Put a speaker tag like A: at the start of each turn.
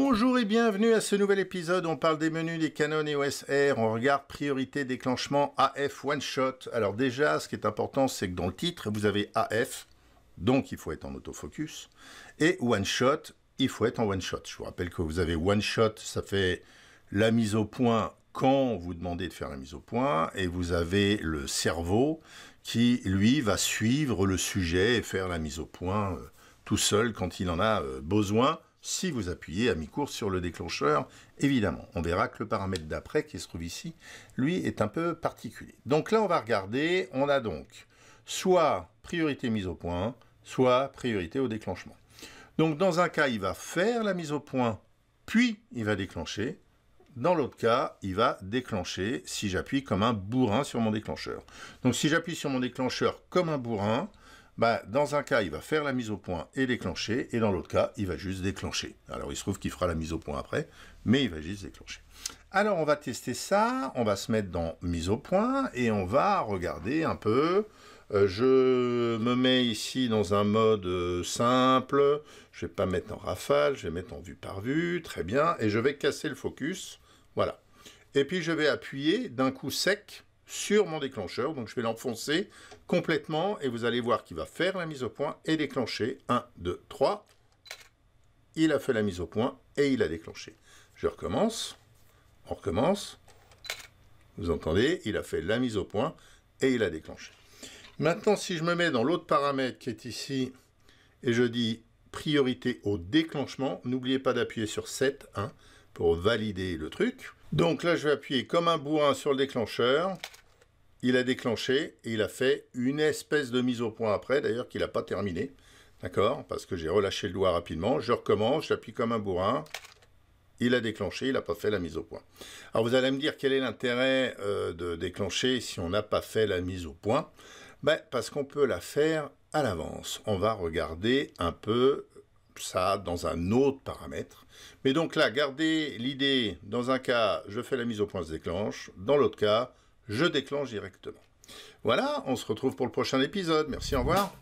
A: Bonjour et bienvenue à ce nouvel épisode. On parle des menus des Canon EOS R. On regarde priorité déclenchement AF one shot. Alors déjà, ce qui est important, c'est que dans le titre, vous avez AF, donc il faut être en autofocus, et one shot, il faut être en one shot. Je vous rappelle que vous avez one shot, ça fait la mise au point quand vous demandez de faire la mise au point, et vous avez le cerveau qui, lui, va suivre le sujet et faire la mise au point euh, tout seul quand il en a euh, besoin si vous appuyez à mi-course sur le déclencheur, évidemment. On verra que le paramètre d'après, qui se trouve ici, lui est un peu particulier. Donc là, on va regarder, on a donc soit priorité mise au point, soit priorité au déclenchement. Donc dans un cas, il va faire la mise au point, puis il va déclencher. Dans l'autre cas, il va déclencher si j'appuie comme un bourrin sur mon déclencheur. Donc si j'appuie sur mon déclencheur comme un bourrin, bah, dans un cas, il va faire la mise au point et déclencher, et dans l'autre cas, il va juste déclencher. Alors, il se trouve qu'il fera la mise au point après, mais il va juste déclencher. Alors, on va tester ça, on va se mettre dans mise au point, et on va regarder un peu. Euh, je me mets ici dans un mode euh, simple, je ne vais pas mettre en rafale, je vais mettre en vue par vue, très bien, et je vais casser le focus, voilà. Et puis, je vais appuyer d'un coup sec sur mon déclencheur. Donc je vais l'enfoncer complètement et vous allez voir qu'il va faire la mise au point et déclencher. 1, 2, 3. Il a fait la mise au point et il a déclenché. Je recommence. On recommence. Vous entendez, il a fait la mise au point et il a déclenché. Maintenant, si je me mets dans l'autre paramètre qui est ici et je dis priorité au déclenchement, n'oubliez pas d'appuyer sur 7 pour valider le truc. Donc là, je vais appuyer comme un bourrin sur le déclencheur il a déclenché et il a fait une espèce de mise au point après, d'ailleurs qu'il n'a pas terminé. D'accord Parce que j'ai relâché le doigt rapidement. Je recommence, j'appuie comme un bourrin. Il a déclenché, il n'a pas fait la mise au point. Alors vous allez me dire quel est l'intérêt euh, de déclencher si on n'a pas fait la mise au point ben, Parce qu'on peut la faire à l'avance. On va regarder un peu ça dans un autre paramètre. Mais donc là, gardez l'idée, dans un cas, je fais la mise au point, se déclenche. Dans l'autre cas, je déclenche directement. Voilà, on se retrouve pour le prochain épisode. Merci, au revoir.